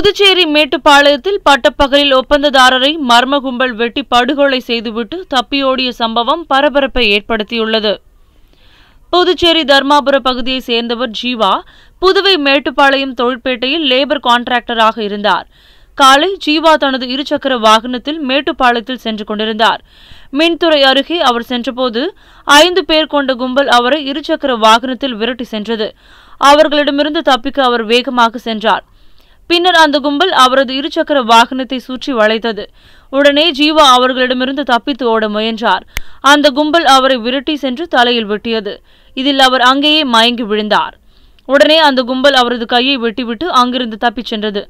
புதுச்சேரி மேட்டுப்பாளையத்தில் பட்டப்பகலில் ஒப்பந்ததாரரை மர்ம கும்பல் வெட்டி படுகொலை செய்துவிட்டு தப்பியோடிய சம்பவம் பரபரப்பை ஏற்படுத்தியுள்ளது புதுச்சேரி தர்மாபுர பகுதியை சேர்ந்தவர் ஜீவா புதுவை மேட்டுப்பாளையம் தொழிற்பேட்டையில் லேபர் கான்ட்ராக்டராக இருந்தார் காலை ஜீவா தனது இருசக்கர வாகனத்தில் மேட்டுப்பாளையத்தில் சென்று கொண்டிருந்தார் மின்துறை அருகே அவர் சென்றபோது ஐந்து பேர் கொண்ட கும்பல் அவரை இருசக்கர வாகனத்தில் விரட்டி சென்றது அவர்களிடமிருந்து தப்பிக்க அவர் வேகமாக சென்றார் பின்னர் அந்த கும்பல் அவரது இருசக்கர வாகனத்தை சுற்றி வளைத்தது உடனே ஜீவா அவர்களிடமிருந்து தப்பித்து ஓட முயன்றார் அந்த கும்பல் அவரை விரட்டி சென்று தலையில் வெட்டியது இதில் அவர் அங்கேயே மயங்கி விழுந்தார் உடனே அந்த கும்பல் அவரது கையை வெட்டிவிட்டு அங்கிருந்து தப்பிச் சென்றது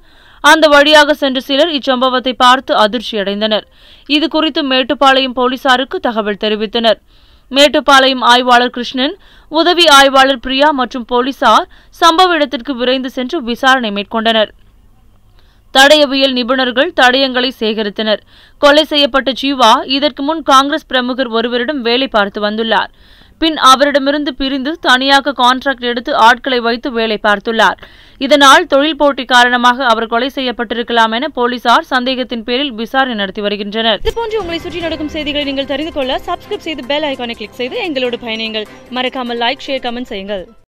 அந்த வழியாக சென்ற சிலர் இச்சம்பவத்தை பார்த்து அதிர்ச்சி அடைந்தனர் இது குறித்து மேட்டுப்பாளையம் போலீசாருக்கு தகவல் தெரிவித்தனர் மேட்டுப்பாளையம் ஆய்வாளர் கிருஷ்ணன் உதவி ஆய்வாளர் பிரியா மற்றும் போலீசார் சம்பவ இடத்திற்கு விரைந்து சென்று விசாரணை மேற்கொண்டனர் தடயவியல் நிபுணர்கள் தடயங்களை சேகரித்தனர் கொலை செய்யப்பட்ட ஜீவா இதற்கு முன் காங்கிரஸ் பிரமுகர் ஒருவரிடம் வேலை பார்த்து வந்துள்ளார் பின் அவரிடமிருந்து பிரிந்து தனியாக கான்ட்ராக்ட் எடுத்து ஆட்களை வைத்து வேலை பார்த்துள்ளார் இதனால் தொழில் போட்டி காரணமாக அவர் கொலை செய்யப்பட்டிருக்கலாம் என போலீசார் சந்தேகத்தின் பேரில் விசாரணை நடத்தி வருகின்றனர் இதுபோன்று உங்களை சுற்றி நடக்கும் செய்திகளை நீங்கள் தெரிந்து கொள்ள சப்ஸ்கிரைப் செய்து பெல் ஐக்கானை கிளிக் செய்து எங்களோடு பயணியுங்கள் மறக்காமல் லைக் ஷேர் கமெண்ட் செய்யுங்கள்